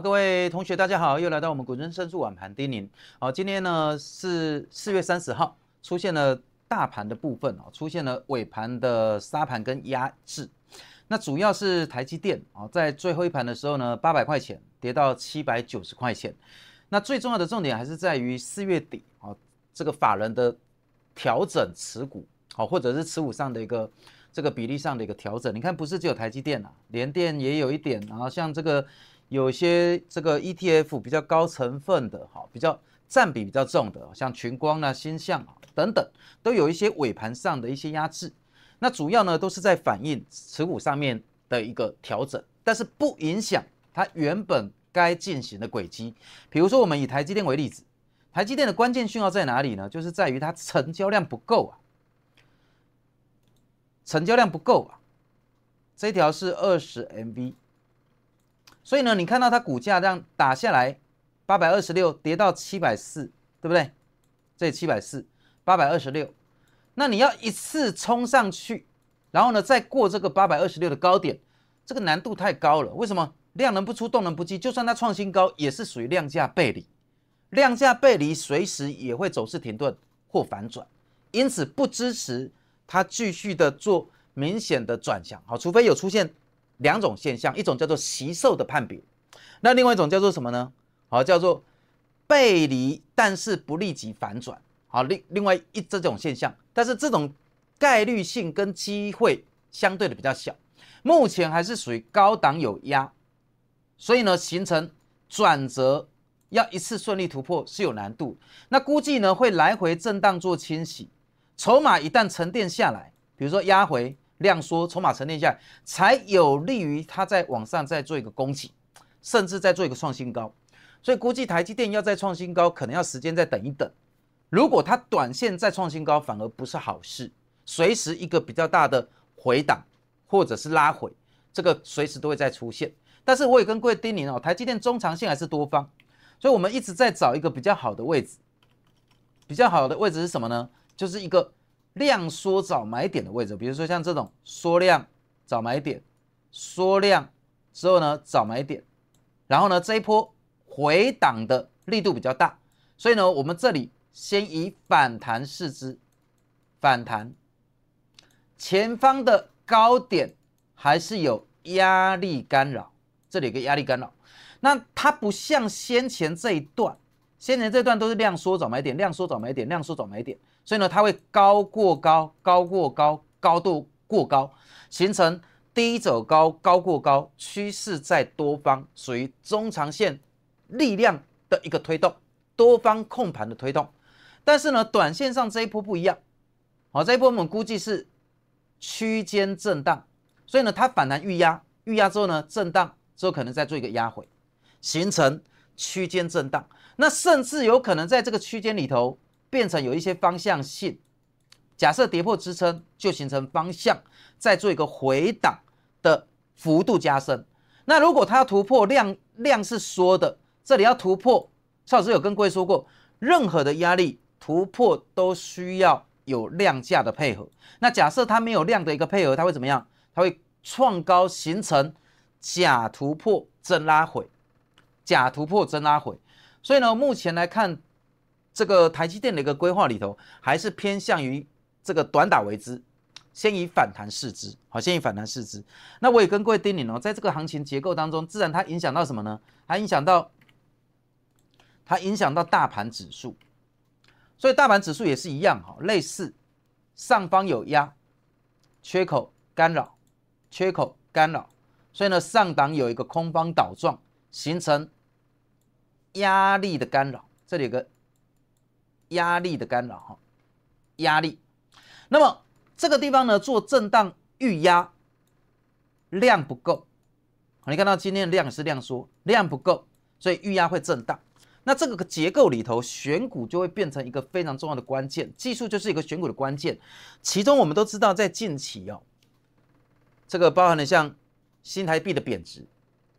各位同学，大家好，又来到我们股尊深助晚盘叮咛。好，今天呢是四月三十号，出现了大盘的部分啊，出现了尾盘的杀盘跟压制。那主要是台积电啊，在最后一盘的时候呢，八百块钱跌到七百九十块钱。那最重要的重点还是在于四月底啊，这个法人的调整持股啊，或者是持股上的一个这个比例上的一个调整。你看，不是只有台积电啊，联电也有一点，然后像这个。有些这个 ETF 比较高成分的，哈，比较占比比较重的，像群光啊、星象等等，都有一些尾盘上的一些压制。那主要呢都是在反映持股上面的一个调整，但是不影响它原本该进行的轨迹。比如说我们以台积电为例子，台积电的关键讯号在哪里呢？就是在于它成交量不够啊，成交量不够啊。这条是二十 MB。所以呢，你看到它股价这样打下来，八百二十六跌到七百四，对不对？这七百四，八百二十六，那你要一次冲上去，然后呢再过这个八百二十六的高点，这个难度太高了。为什么？量能不出，动能不继，就算它创新高，也是属于量价背离，量价背离随时也会走势停顿或反转，因此不支持它继续的做明显的转向，好，除非有出现。两种现象，一种叫做吸售的判别，那另外一种叫做什么呢？好，叫做背离，但是不立即反转。好，另另外一这种现象，但是这种概率性跟机会相对的比较小，目前还是属于高档有压，所以呢，形成转折要一次顺利突破是有难度。那估计呢会来回震荡做清洗，筹码一旦沉淀下来，比如说压回。量缩，筹码沉淀下，才有利于它在往上再做一个攻给，甚至再做一个创新高。所以估计台积电要再创新高，可能要时间再等一等。如果它短线再创新高，反而不是好事，随时一个比较大的回档或者是拉回，这个随时都会再出现。但是我也跟各位叮咛哦，台积电中长线还是多方，所以我们一直在找一个比较好的位置。比较好的位置是什么呢？就是一个。量缩找买点的位置，比如说像这种缩量找买点，缩量之后呢找买点，然后呢这一波回档的力度比较大，所以呢我们这里先以反弹试之，反弹前方的高点还是有压力干扰，这里有个压力干扰，那它不像先前这一段，先前这段都是量缩找买点，量缩找买点，量缩找买点。所以呢，它会高过高，高过高，高度过高，形成低走高，高过高趋势，在多方属于中长线力量的一个推动，多方控盘的推动。但是呢，短线上这一波不一样，好，这一波我们估计是区间震荡，所以呢，它反弹预压，预压之后呢，震荡之后可能再做一个压回，形成区间震荡，那甚至有可能在这个区间里头。变成有一些方向性，假设跌破支撑就形成方向，再做一个回档的幅度加深。那如果它要突破量量是缩的，这里要突破，邵老师有跟各位说过，任何的压力突破都需要有量价的配合。那假设它没有量的一个配合，它会怎么样？它会创高形成假突破真拉回，假突破真拉回。所以呢，目前来看。这个台积电的一个规划里头，还是偏向于这个短打为之，先以反弹试之，好，先以反弹试之。那我也跟各位叮咛哦，在这个行情结构当中，自然它影响到什么呢？它影响到，它影响到大盘指数，所以大盘指数也是一样哈，类似上方有压缺口干扰，缺口干扰，所以呢，上档有一个空方倒撞，形成压力的干扰，这里有个。压力的干扰哈，压力，那么这个地方呢做震荡预压，量不够，你看到今天量是量缩，量不够，所以预压会震荡。那这个结构里头选股就会变成一个非常重要的关键，技术就是一个选股的关键。其中我们都知道，在近期哦，这个包含了像新台币的贬值，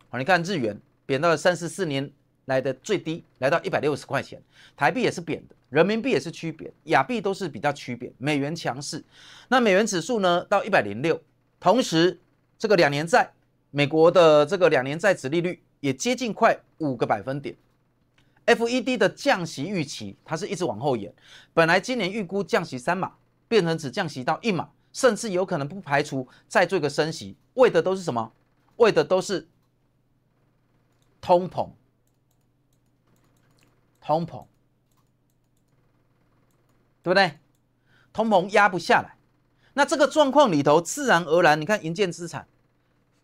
好，你看日元贬到了三十四年来的最低，来到一百六十块钱，台币也是贬的。人民币也是区别，亚币都是比较区别。美元强势，那美元指数呢到一百零六，同时这个两年债，美国的这个两年债殖利率也接近快五个百分点。F E D 的降息预期，它是一直往后延，本来今年预估降息三码，变成只降息到一码，甚至有可能不排除再做一个升息，为的都是什么？为的都是通膨，通膨。对不对？同盟压不下来，那这个状况里头，自然而然，你看银建资产，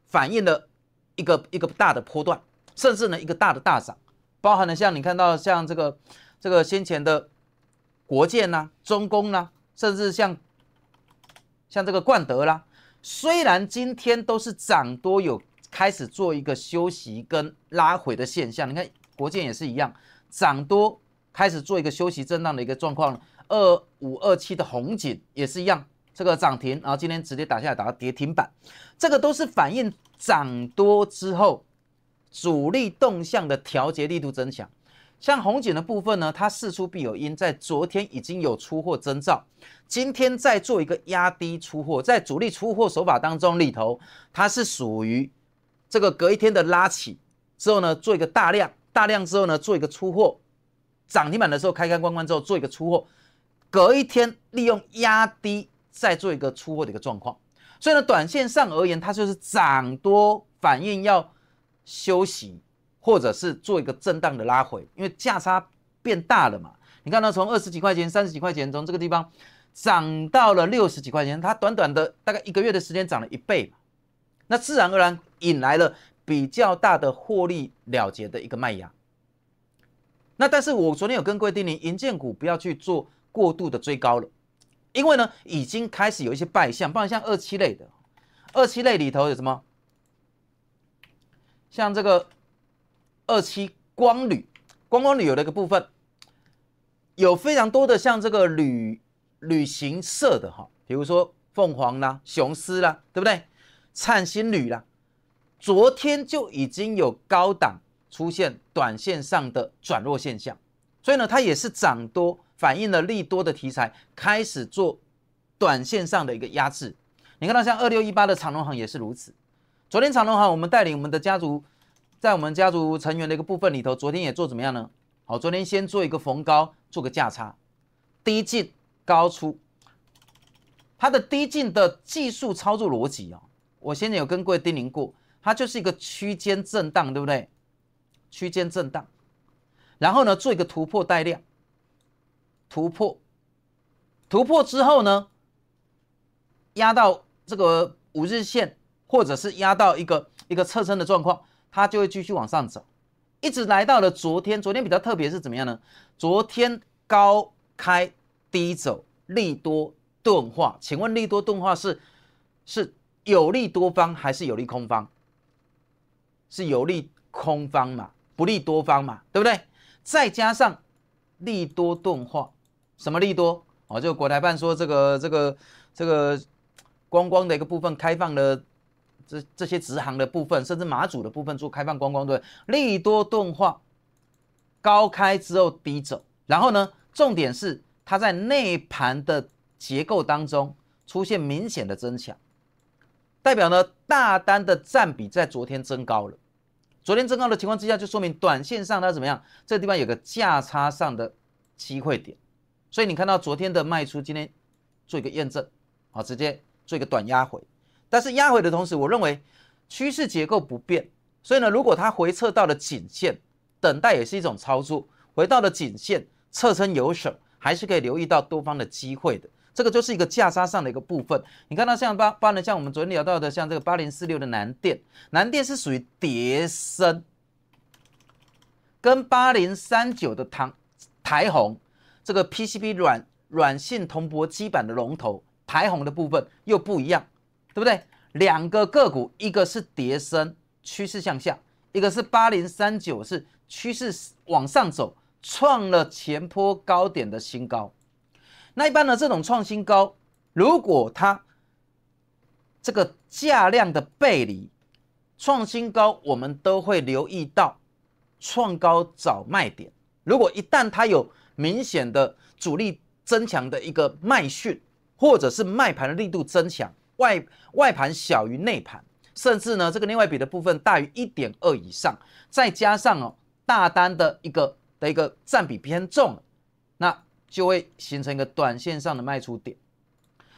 反映了一个一个大的波段，甚至呢一个大的大涨，包含了像你看到像这个这个先前的国建呐、中工呐，甚至像像这个冠德啦，虽然今天都是涨多有开始做一个休息跟拉回的现象，你看国建也是一样，涨多开始做一个休息震荡的一个状况。二五二七的红景也是一样，这个涨停，然后今天直接打下来，打到跌停板，这个都是反映涨多之后主力动向的调节力度增强。像红景的部分呢，它事出必有因，在昨天已经有出货征兆，今天再做一个压低出货，在主力出货手法当中里头，它是属于这个隔一天的拉起之后呢，做一个大量大量之后呢，做一个出货，涨停板的时候开开关关之后做一个出货。隔一天利用压低再做一个出货的一个状况，所以呢，短线上而言，它就是涨多反应要休息，或者是做一个震荡的拉回，因为价差变大了嘛。你看呢，从二十几块钱、三十几块钱，从这个地方涨到了六十几块钱，它短短的大概一个月的时间涨了一倍嘛，那自然而然引来了比较大的获利了结的一个卖压。那但是我昨天有跟各位定，咛，银建股不要去做。过度的追高了，因为呢已经开始有一些败相，不然像二七类的，二七类里头有什么？像这个二七光铝，光光旅有的一个部分，有非常多的像这个旅旅行社的哈，比如说凤凰啦、雄狮啦，对不对？灿星旅啦，昨天就已经有高档出现短线上的转弱现象。所以呢，它也是涨多，反映了利多的题材开始做短线上的一个压制。你看到像二六一八的长隆行也是如此。昨天长隆行，我们带领我们的家族，在我们家族成员的一个部分里头，昨天也做怎么样呢？好，昨天先做一个逢高做个价差，低进高出。它的低进的技术操作逻辑哦，我现在有跟各位丁宁过，它就是一个区间震荡，对不对？区间震荡。然后呢，做一个突破带量，突破，突破之后呢，压到这个五日线，或者是压到一个一个侧身的状况，它就会继续往上走，一直来到了昨天。昨天比较特别是怎么样呢？昨天高开低走，利多钝化。请问利多钝化是是有利多方还是有利空方？是有利空方嘛，不利多方嘛，对不对？再加上利多钝化，什么利多啊？就国台办说这个、这个、这个观光的一个部分开放了，这这些直航的部分，甚至马祖的部分做开放观光的利多钝化，高开之后低走，然后呢，重点是它在内盘的结构当中出现明显的增强，代表呢大单的占比在昨天增高了。昨天震高的情况之下，就说明短线上它怎么样？这个地方有个价差上的机会点，所以你看到昨天的卖出，今天做一个验证，好，直接做一个短压回。但是压回的同时，我认为趋势结构不变，所以呢，如果它回撤到了颈线，等待也是一种操作；回到了颈线，侧身有手，还是可以留意到多方的机会的。这个就是一个价差上的一个部分。你看到像八八呢，像我们昨天聊到的，像这个八零四六的南电，南电是属于叠升，跟八零三九的唐台红，这个 PCB 软软性铜箔基板的龙头台红的部分又不一样，对不对？两个个股，一个是叠升趋势向下，一个是八零三九是趋势往上走，创了前坡高点的新高。那一般呢，这种创新高，如果它这个价量的背离，创新高我们都会留意到，创高找卖点。如果一旦它有明显的主力增强的一个卖讯，或者是卖盘的力度增强，外外盘小于内盘，甚至呢这个内外比的部分大于一点二以上，再加上哦大单的一个的一个占比偏重，那。就会形成一个短线上的卖出点，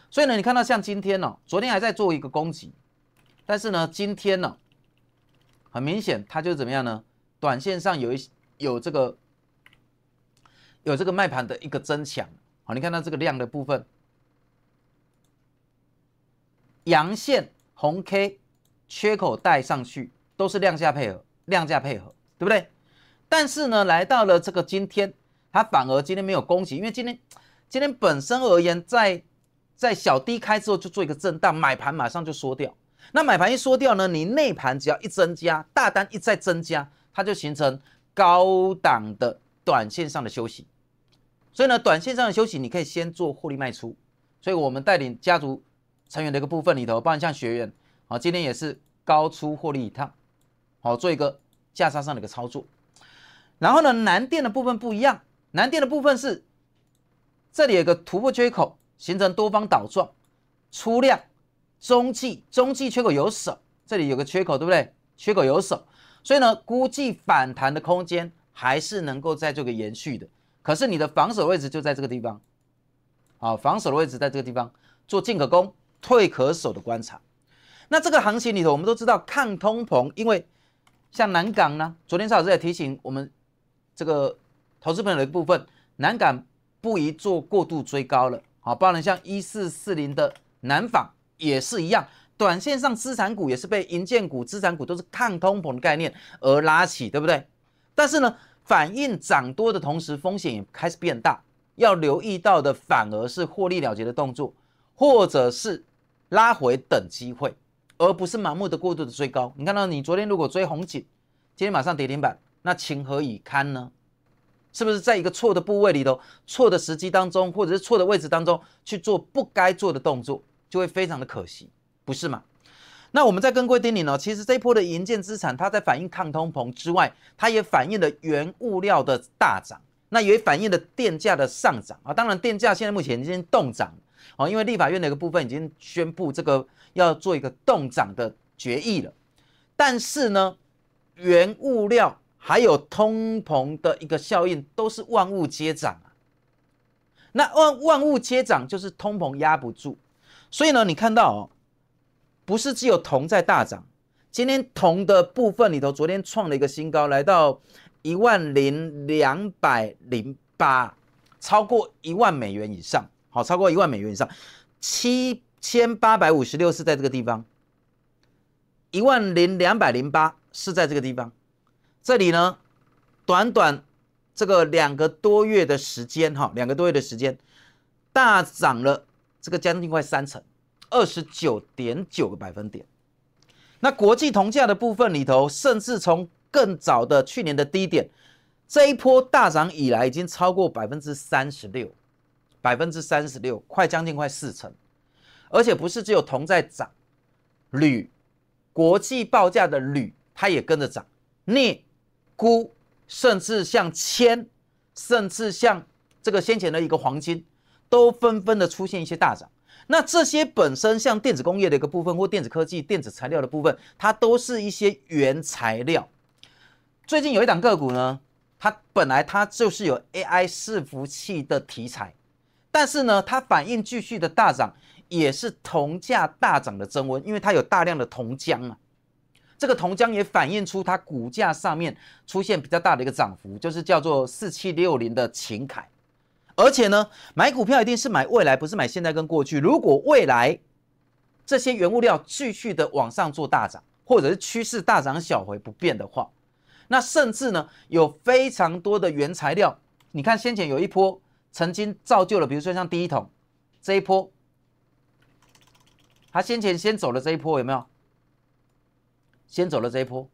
所以呢，你看到像今天哦，昨天还在做一个攻击，但是呢，今天呢，很明显它就怎么样呢？短线上有一有这个有这个卖盘的一个增强，好，你看到这个量的部分，阳线红 K 缺口带上去都是量价配合，量价配合，对不对？但是呢，来到了这个今天。它反而今天没有攻击，因为今天，今天本身而言，在在小低开之后就做一个震荡买盘，马上就缩掉。那买盘一缩掉呢，你内盘只要一增加，大单一再增加，它就形成高档的短线上的休息。所以呢，短线上的休息，你可以先做获利卖出。所以我们带领家族成员的一个部分里头，包括像学员，啊，今天也是高出获利一趟，好做一个价差上的一个操作。然后呢，南电的部分不一样。南电的部分是，这里有个突破缺口，形成多方倒状，出量，中继，中继缺口有手，这里有个缺口，对不对？缺口有手，所以呢，估计反弹的空间还是能够在这个延续的。可是你的防守位置就在这个地方，啊，防守的位置在这个地方，做进可攻，退可守的观察。那这个行情里头，我们都知道抗通膨，因为像南港呢，昨天邵老师也提醒我们这个。投资朋友的一部分，难敢不宜做过度追高了。好，包括像一四四零的南纺也是一样，短线上资产股也是被银建股、资产股都是抗通膨概念而拉起，对不对？但是呢，反应涨多的同时，风险也开始变大，要留意到的反而是获利了结的动作，或者是拉回等机会，而不是盲目的过度的追高。你看到你昨天如果追红景，今天马上跌停板，那情何以堪呢？是不是在一个错的部位里头、错的时机当中，或者是错的位置当中去做不该做的动作，就会非常的可惜，不是吗？那我们在跟各位提呢，其实这一波的银建资产，它在反映抗通膨之外，它也反映了原物料的大涨，那也反映了电价的上涨啊。当然，电价现在目前已经动涨，啊，因为立法院的一个部分已经宣布这个要做一个动涨的决议了。但是呢，原物料。还有通膨的一个效应，都是万物皆涨啊。那万万物皆涨，就是通膨压不住。所以呢，你看到哦，不是只有铜在大涨。今天铜的部分里头，昨天创了一个新高，来到一万零两百零八，超过一万美元以上。好，超过一万美元以上，七千八百五十六是在这个地方，一万零两百零八是在这个地方。这里呢，短短这个两个多月的时间，哈，两个多月的时间大涨了，这个将近快三成，二十九点九个百分点。那国际铜价的部分里头，甚至从更早的去年的低点，这一波大涨以来，已经超过百分之三十六，百分之三十六，快将近快四成。而且不是只有铜在涨，铝，国际报价的铝它也跟着涨，镍。钴，甚至像铅，甚至像这个先前的一个黄金，都纷纷的出现一些大涨。那这些本身像电子工业的一个部分或电子科技、电子材料的部分，它都是一些原材料。最近有一档个股呢，它本来它就是有 AI 伺服器的题材，但是呢，它反应继续的大涨，也是铜价大涨的增温，因为它有大量的铜浆啊。这个铜浆也反映出它股价上面出现比较大的一个涨幅，就是叫做四七六零的秦凯，而且呢，买股票一定是买未来，不是买现在跟过去。如果未来这些原物料继续的往上做大涨，或者是趋势大涨小回不变的话，那甚至呢有非常多的原材料，你看先前有一波曾经造就了，比如说像第一桶这一波，它先前先走了这一波有没有？先走了这一波，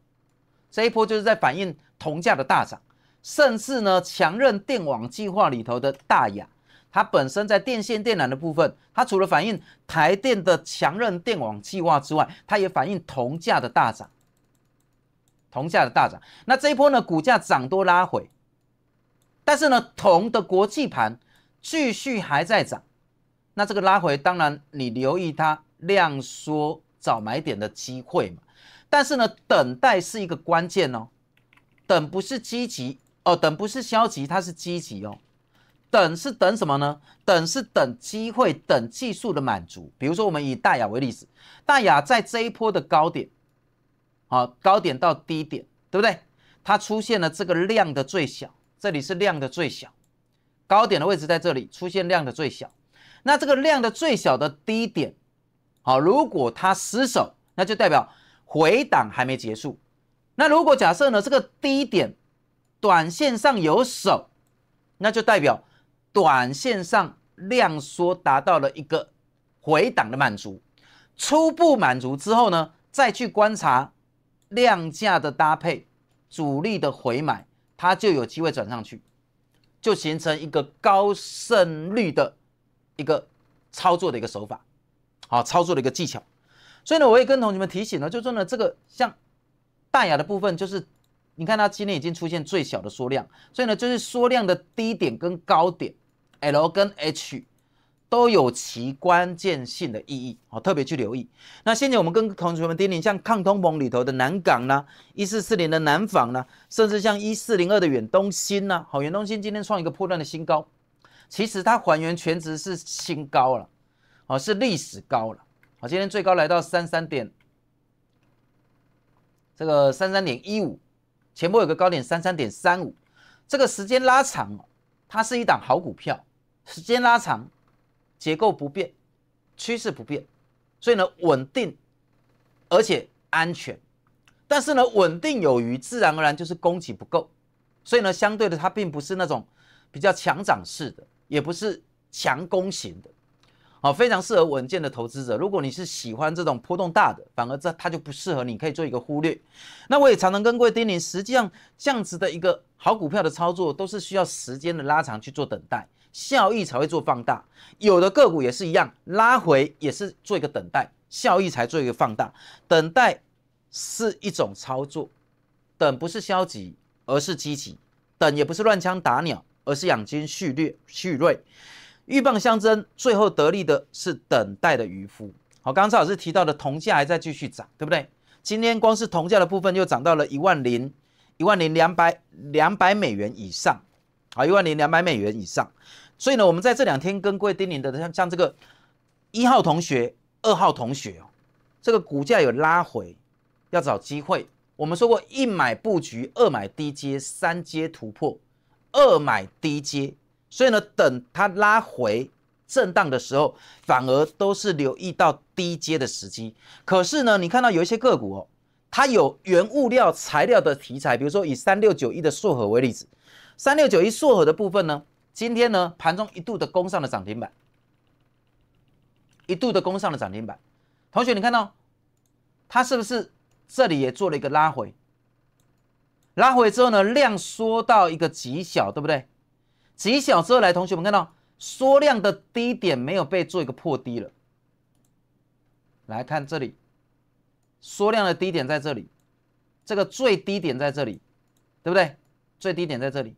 这一波就是在反映铜价的大涨，甚至呢强韧电网计划里头的大雅，它本身在电线电缆的部分，它除了反映台电的强韧电网计划之外，它也反映铜价的大涨。铜价的大涨，那这一波呢股价涨多拉回，但是呢铜的国际盘继续还在涨，那这个拉回当然你留意它量缩找买点的机会嘛。但是呢，等待是一个关键哦，等不是积极哦，等不是消极，它是积极哦，等是等什么呢？等是等机会，等技术的满足。比如说，我们以大雅为例子，大雅在这一波的高点，好，高点到低点，对不对？它出现了这个量的最小，这里是量的最小，高点的位置在这里，出现量的最小。那这个量的最小的低点，好，如果它失守，那就代表。回档还没结束，那如果假设呢？这个低点短线上有手，那就代表短线上量缩达到了一个回档的满足，初步满足之后呢，再去观察量价的搭配，主力的回买，它就有机会转上去，就形成一个高胜率的一个操作的一个手法，好，操作的一个技巧。所以呢，我也跟同学们提醒了，就说呢，这个像大雅的部分，就是你看它今天已经出现最小的缩量，所以呢，就是缩量的低点跟高点，L 跟 H 都有其关键性的意义，哦，特别去留意。那现在我们跟同学们叮咛，像抗通膨里头的南港呢，一四四零的南纺呢，甚至像一四零二的远东新呢，好，远东新今天创一个破断的新高，其实它还原全值是新高了，哦，是历史高了。啊，今天最高来到三三点，这个三三点一五，前波有个高点三三点三五，这个时间拉长，它是一档好股票，时间拉长，结构不变，趋势不变，所以呢稳定，而且安全，但是呢稳定有余，自然而然就是供给不够，所以呢相对的它并不是那种比较强涨势的，也不是强攻型的。好，非常适合稳健的投资者。如果你是喜欢这种波动大的，反而这它就不适合你，可以做一个忽略。那我也常常跟各位叮咛，实际上这样子的一个好股票的操作，都是需要时间的拉长去做等待，效益才会做放大。有的个股也是一样，拉回也是做一个等待，效益才做一个放大。等待是一种操作，等不是消极，而是积极；等也不是乱枪打鸟，而是养精蓄锐、蓄锐。鹬蚌相争，最后得利的是等待的渔夫。好，刚才老师提到的铜价还在继续涨，对不对？今天光是铜价的部分又涨到了一万零一万零两百两百美元以上，好，一万零两百美元以上。所以呢，我们在这两天跟位丁宁的像像这个一号同学、二号同学，这个股价有拉回，要找机会。我们说过，一买布局，二买低阶，三阶突破，二买低阶。所以呢，等它拉回震荡的时候，反而都是留意到低阶的时机。可是呢，你看到有一些个股哦，它有原物料材料的题材，比如说以三六九一的硕和为例子，三六九一硕和的部分呢，今天呢盘中一度的攻上了涨停板，一度的攻上了涨停板。同学，你看到它是不是这里也做了一个拉回？拉回之后呢，量缩到一个极小，对不对？几小时后来，同学们看到缩量的低点没有被做一个破低了。来看这里，缩量的低点在这里，这个最低点在这里，对不对？最低点在这里，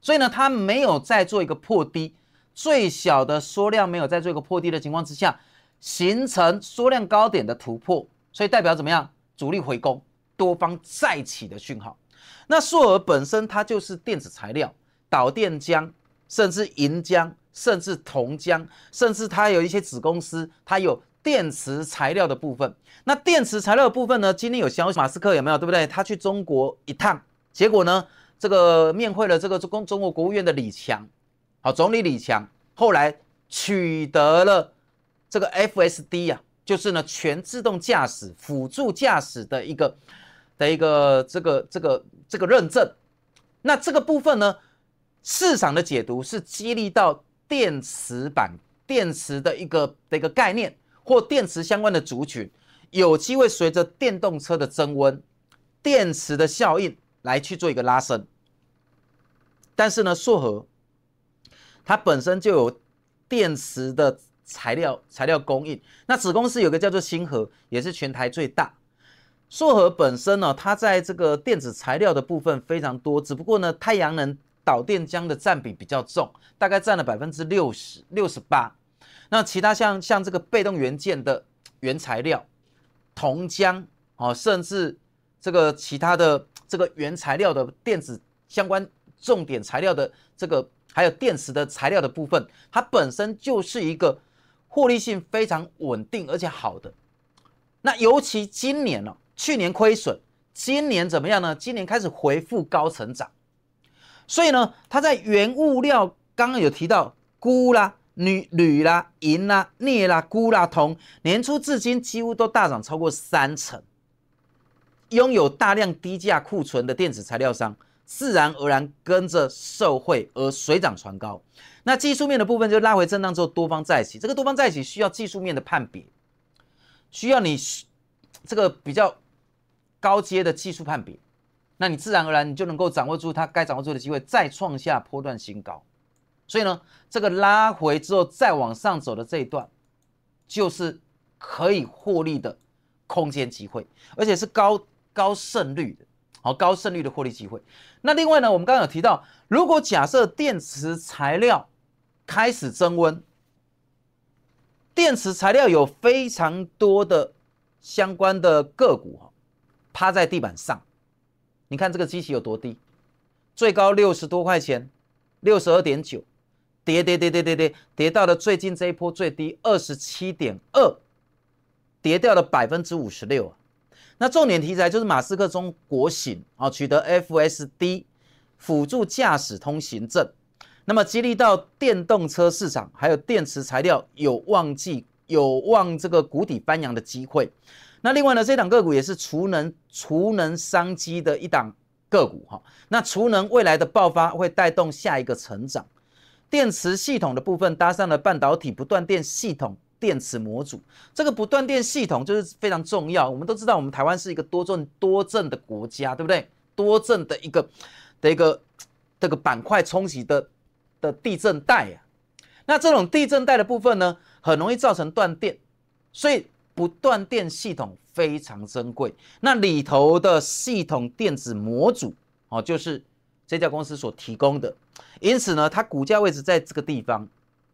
所以呢，它没有再做一个破低，最小的缩量没有再做一个破低的情况之下，形成缩量高点的突破，所以代表怎么样？主力回攻，多方再起的讯号。那硕尔本身它就是电子材料。导电浆，甚至银浆，甚至铜浆，甚至它有一些子公司，它有电池材料的部分。那电池材料的部分呢？今天有消息，马斯克有没有？对不对？他去中国一趟，结果呢？这个面会了这个中中国国务院的李强，好，总理李强后来取得了这个 FSD 呀，就是呢全自动驾驶辅助驾驶的一个的一个这个这个这个认证。那这个部分呢？市场的解读是激励到电池板、电池的一个的一个概念或电池相关的族群，有机会随着电动车的增温、电池的效应来去做一个拉升。但是呢，硕和它本身就有电池的材料材料供应，那子公司有个叫做星河，也是全台最大。硕和本身呢，它在这个电子材料的部分非常多，只不过呢，太阳能。导电浆的占比比较重，大概占了百分之六十六十八。那其他像像这个被动元件的原材料，铜浆哦，甚至这个其他的这个原材料的电子相关重点材料的这个，还有电池的材料的部分，它本身就是一个获利性非常稳定而且好的。那尤其今年呢，去年亏损，今年怎么样呢？今年开始回复高成长。所以呢，它在原物料刚刚有提到钴啦、铝、铝啦、银啦、镍啦、钴啦、铜，年初至今几乎都大涨超过三成。拥有大量低价库存的电子材料商，自然而然跟着受惠而水涨船高。那技术面的部分就拉回震荡之后，多方在一起，这个多方在一起需要技术面的判别，需要你这个比较高阶的技术判别。那你自然而然你就能够掌握住它该掌握住的机会，再创下波段新高。所以呢，这个拉回之后再往上走的这一段，就是可以获利的空间机会，而且是高高胜率的，好高胜率的获利机会。那另外呢，我们刚刚有提到，如果假设电池材料开始增温，电池材料有非常多的相关的个股哈趴在地板上。你看这个机器有多低，最高六十多块钱，六十二点九，跌跌跌跌跌跌，跌到了最近这一波最低二十七点二，跌掉了百分之五十六啊。那重点题材就是马斯克中国行啊，取得 FSD 辅助驾驶通行证，那么激励到电动车市场，还有电池材料有望计有望这个谷底翻扬的机会。那另外呢，这档个股也是储能储能商机的一档个股哈。那储能未来的爆发会带动下一个成长，电池系统的部分搭上了半导体不断电系统电池模组。这个不断电系统就是非常重要。我们都知道，我们台湾是一个多震多政的国家，对不对？多政的一个的一个这个板块冲击的的地震带啊。那这种地震带的部分呢，很容易造成断电，所以。不断电系统非常珍贵，那里头的系统电子模组哦，就是这家公司所提供的。因此呢，它股价位置在这个地方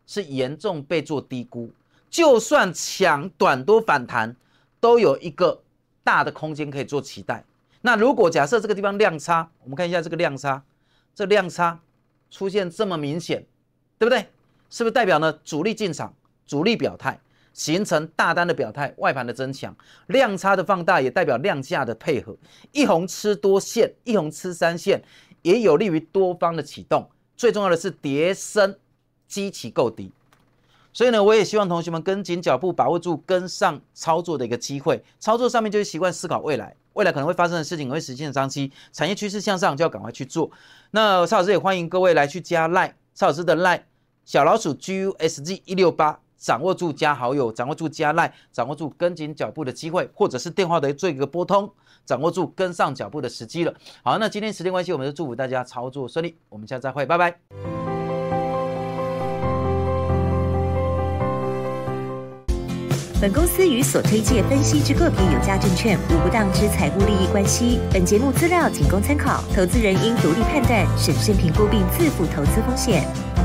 是严重被做低估，就算抢短多反弹，都有一个大的空间可以做期待。那如果假设这个地方量差，我们看一下这个量差，这量差出现这么明显，对不对？是不是代表呢主力进场，主力表态？形成大单的表态，外盘的增强，量差的放大，也代表量价的配合。一红吃多线，一红吃三线，也有利于多方的启动。最重要的是叠升，基期够低。所以呢，我也希望同学们跟紧脚步，把握住跟上操作的一个机会。操作上面就是习惯思考未来，未来可能会发生的事情，会实现的商机。产业趋势向上，就要赶快去做。那蔡老师也欢迎各位来去加 Line，蔡老师的 Line 小老鼠 GUSG 一六八。掌握住加好友，掌握住加赖，掌握住跟紧脚步的机会，或者是电话的最一个拨通，掌握住跟上脚步的时机了。好，那今天时间关系，我们就祝福大家操作顺利，我们下次再会，拜拜。本公司与所推介分析之个别有价证券无不当之财务利益关系，本节目资料仅供参考，投资人应独立判断、审慎评估并自负投资风险。